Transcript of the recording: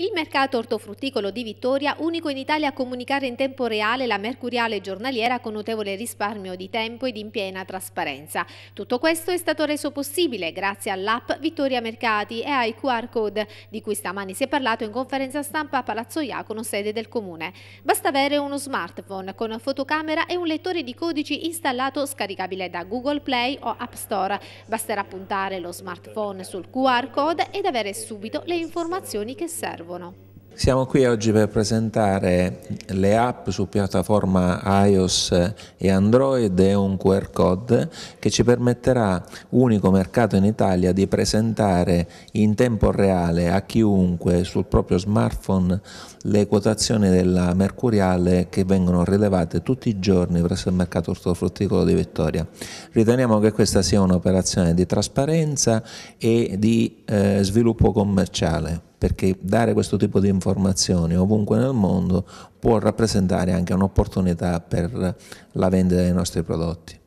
Il mercato ortofrutticolo di Vittoria, unico in Italia a comunicare in tempo reale la mercuriale giornaliera con notevole risparmio di tempo ed in piena trasparenza. Tutto questo è stato reso possibile grazie all'app Vittoria Mercati e ai QR code, di cui stamani si è parlato in conferenza stampa a Palazzo Iacono, sede del Comune. Basta avere uno smartphone con fotocamera e un lettore di codici installato scaricabile da Google Play o App Store. Basterà puntare lo smartphone sul QR code ed avere subito le informazioni che servono servono. Siamo qui oggi per presentare le app su piattaforma iOS e Android e un QR code che ci permetterà, unico mercato in Italia, di presentare in tempo reale a chiunque sul proprio smartphone le quotazioni della mercuriale che vengono rilevate tutti i giorni presso il mercato ortofrutticolo di Vittoria. Riteniamo che questa sia un'operazione di trasparenza e di eh, sviluppo commerciale perché dare questo tipo di informazioni ovunque nel mondo può rappresentare anche un'opportunità per la vendita dei nostri prodotti.